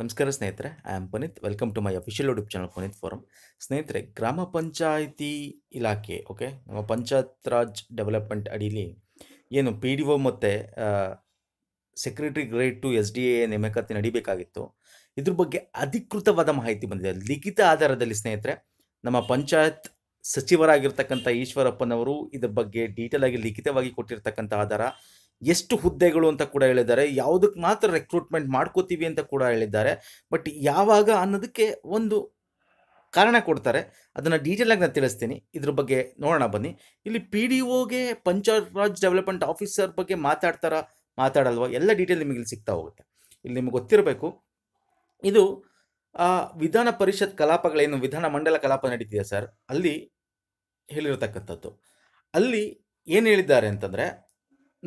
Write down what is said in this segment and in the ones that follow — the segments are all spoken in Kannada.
ನಮಸ್ಕಾರ ಸ್ನೇಹಿತರೆ I am Puneeth welcome to my official YouTube channel Puneeth forum ಸ್ನೇಹಿತರೆ ಗ್ರಾಮ ಪಂಚಾಯಿತಿ ಇಲಾಖೆ ಓಕೆ ನಮ್ಮ ಪಂಚಾಯತ್ ರಾಜ್ ಡೆವಲಪ್ಮೆಂಟ್ ಅಡಿಲಿ ಏನು ಪಿ ಡಿ ಒ ಮತ್ತು secretary grade two S D A ನೇಮಕಾತಿ ನಡಿಬೇಕಾಗಿತ್ತು ಇದ್ರ ಬಗ್ಗೆ ಅಧಿಕೃತವಾದ ಮಾಹಿತಿ ಬಂದಿದೆ ಲಿಖಿತ ಆಧಾರದಲ್ಲಿ ಸ್ನೇಹಿತರೆ ನಮ್ಮ ಪಂಚಾಯತ್ ಸಚಿವರಾಗಿರ್ತಕ್ಕಂಥ ಈಶ್ವರಪ್ಪನವರು ಇದ್ರ ಬಗ್ಗೆ ಡೀಟೇಲ್ ಆಗಿ ಲಿಖಿತವಾಗಿ ಕೊಟ್ಟಿರ್ತಕ್ಕಂಥ ಆಧಾರ ಎಷ್ಟು ಹುದ್ದೆಗಳು ಅಂತ ಕೂಡ ಹೇಳಿದ್ದಾರೆ ಯಾವುದಕ್ಕೆ ಮಾತ್ರ ರೆಕ್ರೂಟ್ಮೆಂಟ್ ಮಾಡ್ಕೋತೀವಿ ಅಂತ ಕೂಡ ಹೇಳಿದ್ದಾರೆ ಬಟ್ ಯಾವಾಗ ಅನ್ನೋದಕ್ಕೆ ಒಂದು ಕಾರಣ ಕೊಡ್ತಾರೆ ಅದನ್ನು ಡೀಟೇಲಾಗಿ ನಾನು ತಿಳಿಸ್ತೀನಿ ಇದ್ರ ಬಗ್ಗೆ ನೋಡೋಣ ಬನ್ನಿ ಇಲ್ಲಿ ಪಿ ಡಿ ಒಗೆ ಪಂಚಾಯತ್ ಡೆವಲಪ್ಮೆಂಟ್ ಆಫೀಸರ್ ಬಗ್ಗೆ ಮಾತಾಡ್ತಾರ ಮಾತಾಡಲ್ವ ಎಲ್ಲ ಡೀಟೇಲ್ ನಿಮಗೆ ಇಲ್ಲಿ ಸಿಗ್ತಾ ಹೋಗುತ್ತೆ ಇಲ್ಲಿ ನಿಮ್ಗೆ ಗೊತ್ತಿರಬೇಕು ಇದು ವಿಧಾನ ಪರಿಷತ್ ಕಲಾಪಗಳೇನು ವಿಧಾನ ಮಂಡಲ ಕಲಾಪ ನಡೀತಿದೆ ಸರ್ ಅಲ್ಲಿ ಹೇಳಿರತಕ್ಕಂಥದ್ದು ಅಲ್ಲಿ ಏನು ಹೇಳಿದ್ದಾರೆ ಅಂತಂದರೆ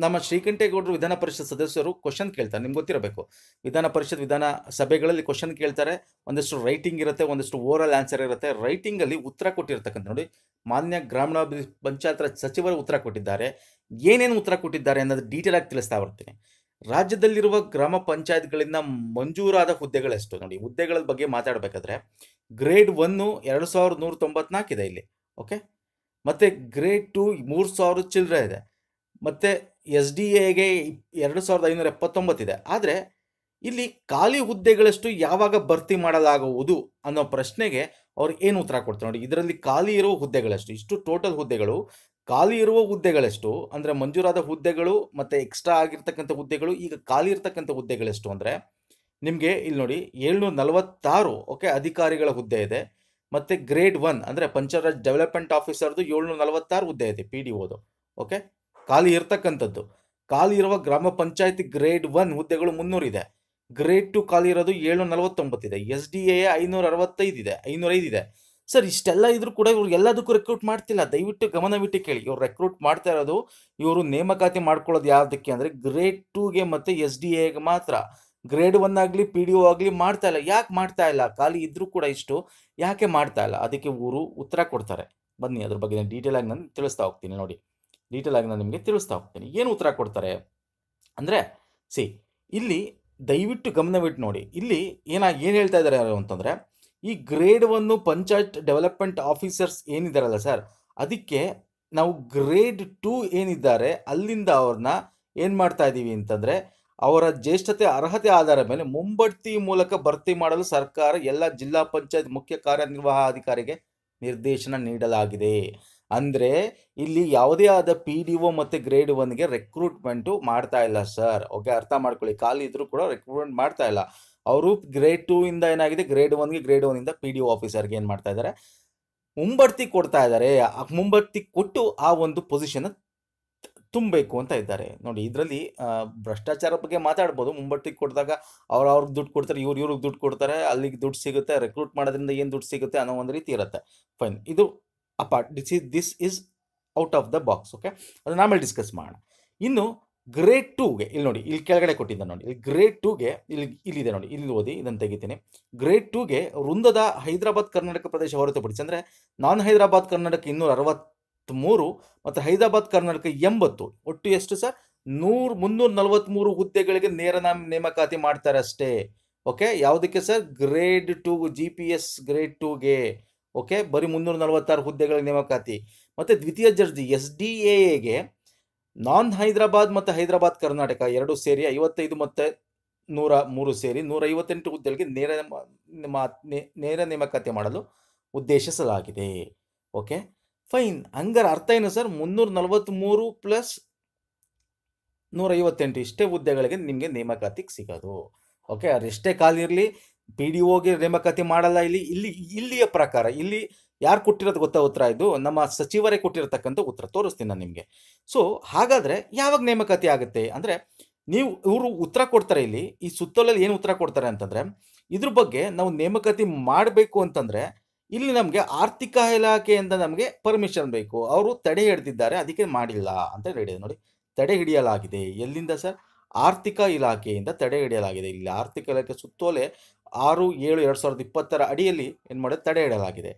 ನಮ್ಮ ಶ್ರೀಕಂಠೇಗೌಡರು ವಿಧಾನ ಪರಿಷತ್ ಸದಸ್ಯರು ಕ್ವಶನ್ ಕೇಳ್ತಾರೆ ನಿಮ್ಗೆ ಗೊತ್ತಿರಬೇಕು ವಿಧಾನ ಪರಿಷತ್ ವಿಧಾನ ಸಭೆಗಳಲ್ಲಿ ಕ್ವಶನ್ ಕೇಳ್ತಾರೆ ಒಂದಷ್ಟು ರೈಟಿಂಗ್ ಇರುತ್ತೆ ಒಂದಷ್ಟು ಓವರಲ್ ಆನ್ಸರ್ ಇರುತ್ತೆ ರೈಟಿಂಗಲ್ಲಿ ಉತ್ತರ ಕೊಟ್ಟಿರ್ತಕ್ಕಂಥ ನೋಡಿ ಮಾನ್ಯ ಗ್ರಾಮೀಣಾಭಿವೃದ್ಧಿ ಪಂಚಾಯತ್ ರಾಜ್ ಸಚಿವರು ಉತ್ತರ ಕೊಟ್ಟಿದ್ದಾರೆ ಏನೇನು ಉತ್ತರ ಕೊಟ್ಟಿದ್ದಾರೆ ಅನ್ನೋದು ಡೀಟೇಲ್ ಆಗಿ ತಿಳಿಸ್ತಾ ಬರ್ತೀನಿ ರಾಜ್ಯದಲ್ಲಿರುವ ಗ್ರಾಮ ಪಂಚಾಯತ್ಗಳಿಂದ ಮಂಜೂರಾದ ಹುದ್ದೆಗಳೆಷ್ಟು ನೋಡಿ ಹುದ್ದೆಗಳ ಬಗ್ಗೆ ಮಾತಾಡಬೇಕಾದ್ರೆ ಗ್ರೇಡ್ ಒನ್ ಎರಡು ಸಾವಿರದ ನೂರ ಇದೆ ಇಲ್ಲಿ ಓಕೆ ಮತ್ತು ಗ್ರೇಡ್ ಟು ಮೂರು ಸಾವಿರದ ಚಿಲ್ಲರೆ ಇದೆ ಮತ್ತು ಎಸ್ ಡಿ ಎಗೆ ಎರಡು ಸಾವಿರದ ಐನೂರ ಎಪ್ಪತ್ತೊಂಬತ್ತಿದೆ ಆದರೆ ಇಲ್ಲಿ ಖಾಲಿ ಹುದ್ದೆಗಳಷ್ಟು ಯಾವಾಗ ಭರ್ತಿ ಮಾಡಲಾಗುವುದು ಅನ್ನೋ ಪ್ರಶ್ನೆಗೆ ಅವ್ರು ಏನು ಉತ್ತರ ಕೊಡ್ತಾರೆ ನೋಡಿ ಇದರಲ್ಲಿ ಖಾಲಿ ಇರುವ ಹುದ್ದೆಗಳಷ್ಟು ಇಷ್ಟು ಟೋಟಲ್ ಹುದ್ದೆಗಳು ಖಾಲಿ ಇರುವ ಹುದ್ದೆಗಳಷ್ಟು ಅಂದರೆ ಮಂಜೂರಾದ ಹುದ್ದೆಗಳು ಮತ್ತು ಎಕ್ಸ್ಟ್ರಾ ಆಗಿರ್ತಕ್ಕಂಥ ಹುದ್ದೆಗಳು ಈಗ ಖಾಲಿ ಇರ್ತಕ್ಕಂಥ ಹುದ್ದೆಗಳೆಷ್ಟು ಅಂದರೆ ನಿಮಗೆ ಇಲ್ಲಿ ನೋಡಿ ಏಳ್ನೂರ ನಲವತ್ತಾರು ಓಕೆ ಅಧಿಕಾರಿಗಳ ಹುದ್ದೆ ಇದೆ ಮತ್ತು ಗ್ರೇಡ್ ಒನ್ ಅಂದರೆ ಪಂಚಾಯತ್ ಡೆವಲಪ್ಮೆಂಟ್ ಆಫೀಸರ್ದು ಏಳ್ನೂರ ನಲವತ್ತಾರು ಹುದ್ದೆ ಇದೆ ಪಿ ಡಿ ಓದು ಓಕೆ ಖಾಲಿ ಇರ್ತಕ್ಕಂಥದ್ದು ಖಾಲಿ ಇರುವ ಗ್ರಾಮ ಪಂಚಾಯತಿ ಗ್ರೇಡ್ ಒನ್ ಹುದ್ದೆಗಳು ಮುನ್ನೂರಿದೆ ಗ್ರೇಡ್ ಟು ಖಾಲಿ ಇರೋದು ಏಳು ನಲವತ್ತೊಂಬತ್ತಿದೆ ಎಸ್ ಡಿ ಎ ಐನೂರ ಅರವತ್ತೈದಿದೆ ಇದೆ ಸರ್ ಇಷ್ಟೆಲ್ಲ ಇದ್ರೂ ಕೂಡ ಇವ್ರು ಎಲ್ಲದಕ್ಕೂ ರೆಕ್ರೂಟ್ ಮಾಡ್ತಿಲ್ಲ ದಯವಿಟ್ಟು ಗಮನವಿಟ್ಟು ಕೇಳಿ ಇವ್ರು ರೆಕ್ರೂಟ್ ಮಾಡ್ತಾ ಇರೋದು ಇವರು ನೇಮಕಾತಿ ಮಾಡ್ಕೊಳ್ಳೋದು ಯಾವುದಕ್ಕೆ ಅಂದರೆ ಗ್ರೇಡ್ ಟೂಗೆ ಮತ್ತು ಎಸ್ ಡಿ ಎಗೆ ಮಾತ್ರ ಗ್ರೇಡ್ ಒನ್ ಆಗಲಿ ಪಿ ಡಿ ಒ ಆಗಲಿ ಮಾಡ್ತಾ ಇಲ್ಲ ಯಾಕೆ ಮಾಡ್ತಾ ಇಲ್ಲ ಖಾಲಿ ಇದ್ರೂ ಕೂಡ ಇಷ್ಟು ಯಾಕೆ ಮಾಡ್ತಾ ಇಲ್ಲ ಅದಕ್ಕೆ ಊರು ಉತ್ತರ ಕೊಡ್ತಾರೆ ಬನ್ನಿ ಅದ್ರ ಬಗ್ಗೆ ಡೀಟೇಲ್ ಆಗಿ ನಾನು ತಿಳಿಸ್ತಾ ಹೋಗ್ತೀನಿ ನೋಡಿ ಡೀಟೇಲ್ ಆಗಿ ನಾನು ನಿಮಗೆ ತಿಳಿಸ್ತಾ ಹೋಗ್ತೀನಿ ಏನು ಉತ್ತರ ಕೊಡ್ತಾರೆ ಅಂದರೆ ಸಿ ಇಲ್ಲಿ ದಯವಿಟ್ಟು ಗಮನವಿಟ್ಟು ನೋಡಿ ಇಲ್ಲಿ ಏನ ಏನು ಹೇಳ್ತಾ ಇದ್ದಾರೆ ಯಾರು ಅಂತಂದರೆ ಈ grade one panchayat development officers ಏನಿದ್ದಾರಲ್ಲ ಸರ್ ಅದಕ್ಕೆ ನಾವು ಗ್ರೇಡ್ ಟೂ ಏನಿದ್ದಾರೆ ಅಲ್ಲಿಂದ ಅವ್ರನ್ನ ಏನು ಮಾಡ್ತಾ ಇದ್ದೀವಿ ಅಂತಂದರೆ ಅವರ ಜ್ಯೇಷ್ಠತೆ ಅರ್ಹತೆ ಆಧಾರ ಮೇಲೆ ಮುಂಬಡ್ತಿ ಮೂಲಕ ಭರ್ತಿ ಮಾಡಲು ಸರ್ಕಾರ ಎಲ್ಲ ಜಿಲ್ಲಾ ಪಂಚಾಯತ್ ಮುಖ್ಯ ಅಧಿಕಾರಿಗೆ ನಿರ್ದೇಶನ ನೀಡಲಾಗಿದೆ ಅಂದರೆ ಇಲ್ಲಿ ಯಾವುದೇ ಆದ ಪಿ ಡಿ ಒ ಮತ್ತು ಗ್ರೇಡ್ ಒನ್ಗೆ ರೆಕ್ರೂಟ್ಮೆಂಟು ಮಾಡ್ತಾ ಇಲ್ಲ ಸರ್ ಓಕೆ ಅರ್ಥ ಮಾಡ್ಕೊಳ್ಳಿ ಖಾಲಿ ಇದ್ರೂ ಕೂಡ ರೆಕ್ರೂಟ್ಮೆಂಟ್ ಮಾಡ್ತಾ ಇಲ್ಲ ಅವರು ಗ್ರೇಡ್ ಟೂ ಇಂದ ಏನಾಗಿದೆ ಗ್ರೇಡ್ ಒನ್ಗೆ ಗ್ರೇಡ್ ಒನ್ನಿಂದ ಪಿ ಡಿ ಒ ಆಫೀಸರ್ಗೆ ಏನು ಮಾಡ್ತಾ ಇದ್ದಾರೆ ಮುಂಬಡ್ತಿ ಕೊಡ್ತಾ ಇದ್ದಾರೆ ಮುಂಬಡ್ತಿ ಕೊಟ್ಟು ಆ ಒಂದು ಪೊಸಿಷನ್ ತುಂಬಬೇಕು ಅಂತ ಇದ್ದಾರೆ ನೋಡಿ ಇದರಲ್ಲಿ ಭ್ರಷ್ಟಾಚಾರ ಬಗ್ಗೆ ಮಾತಾಡ್ಬೋದು ಮುಂಬಡ್ತಿ ಕೊಡಿದಾಗ ಅವ್ರು ಅವ್ರಿಗೆ ದುಡ್ಡು ಕೊಡ್ತಾರೆ ಇವ್ರು ಇವ್ರಿಗೆ ದುಡ್ಡು ಕೊಡ್ತಾರೆ ಅಲ್ಲಿಗೆ ದುಡ್ಡು ಸಿಗುತ್ತೆ ರೆಕ್ರೂಟ್ ಮಾಡೋದ್ರಿಂದ ಏನು ದುಡ್ಡು ಸಿಗುತ್ತೆ ಅನ್ನೋ ಒಂದು ರೀತಿ ಇರುತ್ತೆ ಫೈನ್ ಇದು apart this is this is out of the box okay ಅದನ್ನ ಆಮೇಲೆ ಡಿಸ್ಕಸ್ ಮಾಡೋಣ ಇನ್ನು ಗ್ರೇಡ್ ಟೂಗೆ ಇಲ್ಲಿ ನೋಡಿ ಇಲ್ಲಿ ಕೆಳಗಡೆ ಕೊಟ್ಟಿದ್ದ ನೋಡಿ ಇಲ್ಲಿ ಗ್ರೇಡ್ ಟೂಗೆ ಇಲ್ಲಿ ಇಲ್ಲಿದೆ ನೋಡಿ ಇಲ್ಲಿ ಓದಿ ಇದನ್ನು ತೆಗಿತೀನಿ ಗ್ರೇಡ್ ಟೂಗೆ ವೃಂದದ ಹೈದರಾಬಾದ್ ಕರ್ನಾಟಕ ಪ್ರದೇಶ ಹೊರತುಪಡಿಸಿ ಅಂದರೆ ನಾನ್ ಹೈದರಾಬಾದ್ ಕರ್ನಾಟಕ ಇನ್ನೂರ ಅರವತ್ತ್ಮೂರು ಮತ್ತು ಹೈದರಾಬಾದ್ ಕರ್ನಾಟಕ ಎಂಬತ್ತು ಒಟ್ಟು ಎಷ್ಟು ಸರ್ ನೂರು ಮುನ್ನೂರ ನಲವತ್ತ್ಮೂರು ಹುದ್ದೆಗಳಿಗೆ ನೇರ ನಾಮ ನೇಮಕಾತಿ ಮಾಡ್ತಾರೆ ಅಷ್ಟೇ ಓಕೆ ಯಾವುದಕ್ಕೆ sir grade two G P S grade ಟೂಗೆ ಓಕೆ ಬರೀ ಮುನ್ನೂರ ನಲವತ್ತಾರು ಹುದ್ದೆಗಳ ನೇಮಕಾತಿ ಮತ್ತು ದ್ವಿತೀಯ ಜಡ್ಜಿ ಎಸ್ ಡಿ ಎಗೆ ನಾನ್ ಹೈದರಾಬಾದ್ ಮತ್ತು ಹೈದರಾಬಾದ್ ಕರ್ನಾಟಕ ಎರಡು ಸೇರಿ ಐವತ್ತೈದು ಮತ್ತೆ ನೂರ ಮೂರು ಸೇರಿ ನೂರ ಐವತ್ತೆಂಟು ಹುದ್ದೆಗಳಿಗೆ ನೇರ ನೇರ ನೇಮಕಾತಿ ಮಾಡಲು ಉದ್ದೇಶಿಸಲಾಗಿದೆ ಓಕೆ ಫೈನ್ ಹಂಗಾರ ಅರ್ಥ ಏನು ಸರ್ ಮುನ್ನೂರ ನಲವತ್ತ್ಮೂರು ಪ್ಲಸ್ ಐವತ್ತೆಂಟು ಇಷ್ಟೇ ಹುದ್ದೆಗಳಿಗೆ ನಿಮಗೆ ನೇಮಕಾತಿಗೆ ಸಿಗೋದು ಓಕೆ ಅದು ಎಷ್ಟೇ ಇರಲಿ ಪಿ ಡಿ ಒಗೆ ನೇಮಕಾತಿ ಮಾಡಲ್ಲ ಇಲ್ಲಿ ಇಲ್ಲಿ ಇಲ್ಲಿಯ ಪ್ರಕಾರ ಇಲ್ಲಿ ಯಾರು ಕೊಟ್ಟಿರೋದು ಗೊತ್ತಾ ಉತ್ತರ ಇದು ನಮ್ಮ ಸಚಿವರೇ ಕೊಟ್ಟಿರತಕ್ಕಂಥ ಉತ್ತರ ತೋರಿಸ್ತೀನಿ ನಾನು ನಿಮಗೆ ಸೊ ಹಾಗಾದರೆ ಯಾವಾಗ ನೇಮಕಾತಿ ಆಗುತ್ತೆ ಅಂದರೆ ನೀವು ಇವರು ಉತ್ತರ ಕೊಡ್ತಾರೆ ಇಲ್ಲಿ ಈ ಸುತ್ತಲಲ್ಲಿ ಏನು ಉತ್ತರ ಕೊಡ್ತಾರೆ ಅಂತಂದರೆ ಇದ್ರ ಬಗ್ಗೆ ನಾವು ನೇಮಕಾತಿ ಮಾಡಬೇಕು ಅಂತಂದರೆ ಇಲ್ಲಿ ನಮಗೆ ಆರ್ಥಿಕ ಇಲಾಖೆಯಿಂದ ನಮಗೆ ಪರ್ಮಿಷನ್ ಬೇಕು ಅವರು ತಡೆ ಹಿಡಿದಿದ್ದಾರೆ ಅದಕ್ಕೆ ಮಾಡಿಲ್ಲ ಅಂತ ಹೇಳಿದೆ ನೋಡಿ ತಡೆ ಹಿಡಿಯಲಾಗಿದೆ ಎಲ್ಲಿಂದ ಸರ್ ಆರ್ಥಿಕ ಇಲಾಖೆಯಿಂದ ತಡೆ ಹಿಡಿಯಲಾಗಿದೆ ಇಲ್ಲಿ ಆರ್ಥಿಕ ಇಲಾಖೆ ಸುತ್ತೋಲೆ ಆರು ಏಳು ಎರಡು ಸಾವಿರದ ಇಪ್ಪತ್ತರ ಅಡಿಯಲ್ಲಿ ಏನು ಮಾಡೋದು ತಡೆ ಹಿಡಿಯಲಾಗಿದೆ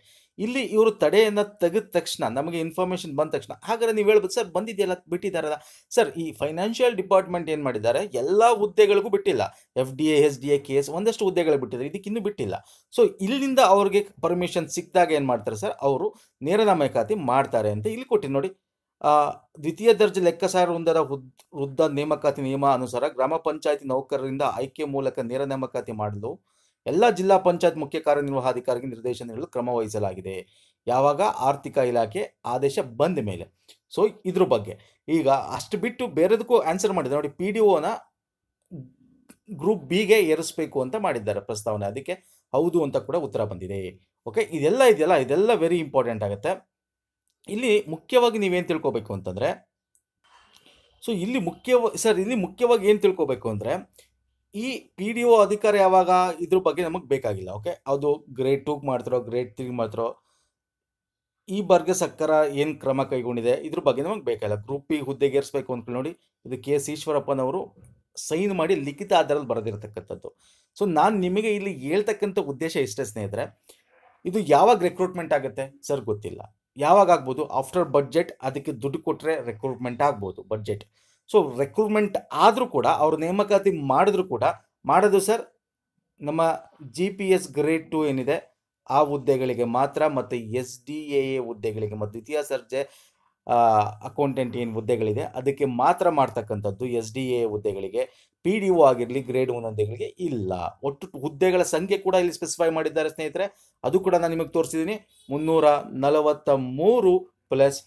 ಇಲ್ಲಿ ಇವರು ತಡೆಯನ್ನು ತೆಗೆದ ತಕ್ಷಣ ನಮಗೆ ಇನ್ಫಾರ್ಮೇಶನ್ ಬಂದ ತಕ್ಷಣ ಹಾಗಾದ್ರೆ ನೀವು ಹೇಳ್ಬೋದು ಸರ್ ಬಂದಿದೆಯಲ್ಲ ಬಿಟ್ಟಿದ್ದಾರಲ್ಲ ಸರ್ ಈ ಫೈನಾನ್ಷಿಯಲ್ ಡಿಪಾರ್ಟ್ಮೆಂಟ್ ಏನು ಮಾಡಿದ್ದಾರೆ ಎಲ್ಲ ಹುದ್ದೆಗಳಿಗೂ ಬಿಟ್ಟಿಲ್ಲ F D A S D A K S ಒಂದಷ್ಟು ಹುದ್ದೆಗಳು ಬಿಟ್ಟಿದ್ದಾರೆ ಇದಕ್ಕಿನ್ನೂ ಬಿಟ್ಟಿಲ್ಲ ಸೊ ಇಲ್ಲಿಂದ ಅವ್ರಿಗೆ ಪರ್ಮಿಷನ್ ಸಿಕ್ಕಿದಾಗ ಏನು ಮಾಡ್ತಾರೆ ಸರ್ ಅವರು ನೇರ ನಾಮಕಾತಿ ಮಾಡ್ತಾರೆ ಅಂತ ಇಲ್ಲಿ ಕೊಟ್ಟಿ ನೋಡಿ ದ್ವಿತೀಯ ದರ್ಜೆ ಲೆಕ್ಕಸಾರ ಒಂದರ ವೃದ್ಧ ನೇಮಕಾತಿ ನಿಯಮ ಅನುಸಾರ ಗ್ರಾಮ ಪಂಚಾಯತಿ ನೌಕರರಿಂದ ಆಯ್ಕೆ ಮೂಲಕ ನೇರ ನೇಮಕಾತಿ ಮಾಡಲು ಎಲ್ಲ ಜಿಲ್ಲಾ ಪಂಚಾಯತ್ ಮುಖ್ಯ ಅಧಿಕಾರಿಗೆ ನಿರ್ದೇಶನ ನೀಡಲು ಕ್ರಮ ವಹಿಸಲಾಗಿದೆ ಯಾವಾಗ ಆರ್ಥಿಕ ಇಲಾಖೆ ಆದೇಶ ಬಂದ ಮೇಲೆ ಸೊ ಇದ್ರ ಬಗ್ಗೆ ಈಗ ಅಷ್ಟು ಬಿಟ್ಟು ಬೇರೆದಕ್ಕೂ ಆನ್ಸರ್ ಮಾಡಿದ್ದಾರೆ ನೋಡಿ ಪಿ ಡಿ ಒನ ಗ್ರೂಪ್ ಬಿಗೆ ಏರಿಸಬೇಕು ಅಂತ ಮಾಡಿದ್ದಾರೆ ಪ್ರಸ್ತಾವನೆ ಅದಕ್ಕೆ ಹೌದು ಅಂತ ಕೂಡ ಉತ್ತರ ಬಂದಿದೆ ಓಕೆ ಇದೆಲ್ಲ ಇದೆಯಲ್ಲ ಇದೆಲ್ಲ ವೆರಿ ಇಂಪಾರ್ಟೆಂಟ್ ಆಗುತ್ತೆ ಇಲ್ಲಿ ಮುಖ್ಯವಾಗಿ ನೀವೇನು ತಿಳ್ಕೊಬೇಕು ಅಂತಂದರೆ ಸೊ ಇಲ್ಲಿ ಮುಖ್ಯವ ಸರ್ ಇಲ್ಲಿ ಮುಖ್ಯವಾಗಿ ಏನು ತಿಳ್ಕೊಬೇಕು ಅಂದರೆ ಈ ಪಿ ಡಿ ಒ ಅಧಿಕಾರ ಯಾವಾಗ ಇದ್ರ ಬಗ್ಗೆ ನಮಗೆ ಬೇಕಾಗಿಲ್ಲ ಓಕೆ ಅದು ಗ್ರೇಡ್ ಟೂಗೆ ಮಾಡ್ತಿರೋ ಗ್ರೇಡ್ ತ್ರೀಗೆ ಮಾಡ್ತಿರೋ ಈ ಬರ್ಗ ಸರ್ಕಾರ ಏನು ಕ್ರಮ ಕೈಗೊಂಡಿದೆ ಇದ್ರ ಬಗ್ಗೆ ನಮಗೆ ಬೇಕಾಗಿಲ್ಲ ಗ್ರೂಪ್ ಪಿ ಹುದ್ದೆಗೇರಿಸಬೇಕು ಅಂದ್ಕೊಂಡು ನೋಡಿ ಇದು ಕೆ ಎಸ್ ಈಶ್ವರಪ್ಪನವರು ಸೈನ್ ಮಾಡಿ ಲಿಖಿತ ಆಧಾರದಲ್ಲಿ ಬರೆದಿರತಕ್ಕಂಥದ್ದು ಸೊ ನಾನು ನಿಮಗೆ ಇಲ್ಲಿ ಹೇಳ್ತಕ್ಕಂಥ ಉದ್ದೇಶ ಇಷ್ಟೇ ಸ್ನೇಹಿತರೆ ಇದು ಯಾವಾಗ ರೆಕ್ರೂಟ್ಮೆಂಟ್ ಆಗುತ್ತೆ ಸರ್ ಗೊತ್ತಿಲ್ಲ ಯಾವಾಗ ಆಗ್ಬೋದು ಆಫ್ಟರ್ ಬಡ್ಜೆಟ್ ಅದಕ್ಕೆ ದುಡ್ಡು ಕೊಟ್ಟರೆ ರೆಕ್ರೂಟ್ಮೆಂಟ್ ಆಗ್ಬೋದು ಬಡ್ಜೆಟ್ ಸೊ ರೆಕ್ರೂಟ್ಮೆಂಟ್ ಆದರೂ ಕೂಡ ಅವ್ರು ನೇಮಕಾತಿ ಮಾಡಿದ್ರು ಕೂಡ ಮಾಡೋದು ಸರ್ ನಮ್ಮ G P S grade two ಏನಿದೆ ಆ ಹುದ್ದೆಗಳಿಗೆ ಮಾತ್ರ ಮತ್ತು ಎಸ್ ಡಿ ಎ ಹುದ್ದೆಗಳಿಗೆ ಮತ್ತು ದ್ವಿತೀಯ ಸರ್ಜೆ ಅಕೌಂಟೆಂಟ್ ಏನು ಹುದ್ದೆಗಳಿದೆ ಅದಕ್ಕೆ ಮಾತ್ರ ಮಾಡ್ತಕ್ಕಂಥದ್ದು ಎಸ್ ಡಿ ಎ ಹುದ್ದೆಗಳಿಗೆ ಪಿ ಡಿ ಒ ಆಗಿರಲಿ ಗ್ರೇಡ್ ಒನ್ ಹುದ್ದೆಗಳಿಗೆ ಇಲ್ಲ ಒಟ್ಟು ಹುದ್ದೆಗಳ ಸಂಖ್ಯೆ ಕೂಡ ಇಲ್ಲಿ ಸ್ಪೆಸಿಫೈ ಮಾಡಿದ್ದಾರೆ ಸ್ನೇಹಿತರೆ ಅದು ಕೂಡ ನಾನು ನಿಮಗೆ ತೋರಿಸಿದ್ದೀನಿ ಮುನ್ನೂರ ನಲವತ್ತ ಮೂರು ಪ್ಲಸ್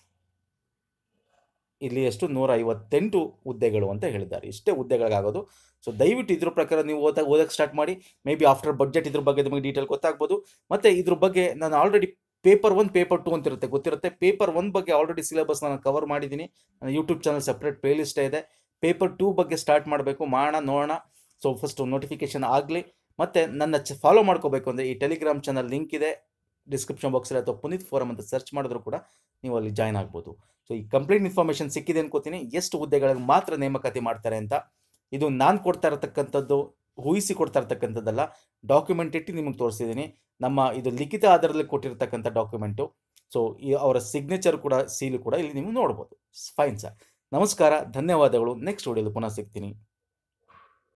ಇಲ್ಲಿ ಎಷ್ಟು ನೂರ ಐವತ್ತೆಂಟು ಹುದ್ದೆಗಳು ಅಂತ ಹೇಳಿದ್ದಾರೆ ಇಷ್ಟೇ ಹುದ್ದೆಗಳಿಗಾಗೋದು ಸೊ ದಯವಿಟ್ಟು ಇದ್ರ ಪ್ರಕಾರ ನೀವು ಓದಕ್ಕೆ ಓದಕ್ಕೆ ಸ್ಟಾರ್ಟ್ ಮಾಡಿ ಮೇ ಬಿ ಆಫ್ಟರ್ ಬಜೆಟ್ ಇದ್ರ ಬಗ್ಗೆ ನಿಮಗೆ ಡೀಟೇಲ್ ಗೊತ್ತಾಗ್ಬೋದು ಮತ್ತು ಇದ್ರ ಬಗ್ಗೆ ನಾನು already paper one paper two ಅಂತ ಇರುತ್ತೆ ಗೊತ್ತಿರುತ್ತೆ ಪೇಪರ್ ಒನ್ ಬಗ್ಗೆ ಆಲ್ರೆಡಿ ಸಿಲೆಬಸ್ ನಾನು ಕವರ್ ಮಾಡಿದ್ದೀನಿ ನನ್ನ YouTube channel separate playlist ಇದೆ ಪೇಪರ್ ಟೂ ಬಗ್ಗೆ ಸ್ಟಾರ್ಟ್ ಮಾಡಬೇಕು ಮಾಡೋಣ ನೋಡೋಣ ಸೊ ಫಸ್ಟ್ ನೋಟಿಫಿಕೇಶನ್ ಆಗಲಿ ಮತ್ತು ನನ್ನ ಫಾಲೋ ಮಾಡ್ಕೋಬೇಕು ಅಂದರೆ ಈ ಟೆಲಿಗ್ರಾಮ್ ಚಾನಲ್ ಲಿಂಕ್ ಇದೆ ಡಿಸ್ಕ್ರಿಪ್ಷನ್ ಬಾಕ್ಸಲ್ಲಿ ಅಥವಾ ಪುನೀತ್ ಫೋರಮ್ ಅಂತ ಸರ್ಚ್ ಮಾಡಿದ್ರು ಕೂಡ ನೀವು ಅಲ್ಲಿ ಜಾಯ್ನ್ ಆಗ್ಬೋದು ಸೊ ಈ ಕಂಪ್ಲೀಟ್ ಇನ್ಫಾರ್ಮೇಷನ್ ಸಿಕ್ಕಿದೆ ಅನ್ಕೋತೀನಿ ಎಷ್ಟು ಹುದ್ದೆಗಳಿಗೆ ಮಾತ್ರ ನೇಮಕಾತಿ ಮಾಡ್ತಾರೆ ಅಂತ ಇದು ನಾನು ಕೊಡ್ತಾ ಇರತಕ್ಕಂಥದ್ದು ಊಹಿಸಿ ಕೊಡ್ತಾ ಇರ್ತಕ್ಕಂಥದ್ದಲ್ಲ ಡಾಕ್ಯುಮೆಂಟ್ ಇಟ್ಟು ನಿಮಗೆ ತೋರಿಸಿದ್ದೀನಿ ನಮ್ಮ ಇದು ಲಿಖಿತ ಆಧಾರದಲ್ಲಿ ಕೊಟ್ಟಿರ್ತಕ್ಕಂಥ ಡಾಕ್ಯುಮೆಂಟು ಸೊ ಈ ಅವರ ಸಿಗ್ನೇಚರ್ ಕೂಡ ಸೀಲು ಕೂಡ ಇಲ್ಲಿ ನೀವು ನೋಡ್ಬೋದು ಫೈನ್ ಸರ್ ನಮಸ್ಕಾರ ಧನ್ಯವಾದಗಳು ನೆಕ್ಸ್ಟ್ ವಿಡಿಯೋದಲ್ಲಿ ಪುನಃ ಸಿಗ್ತೀನಿ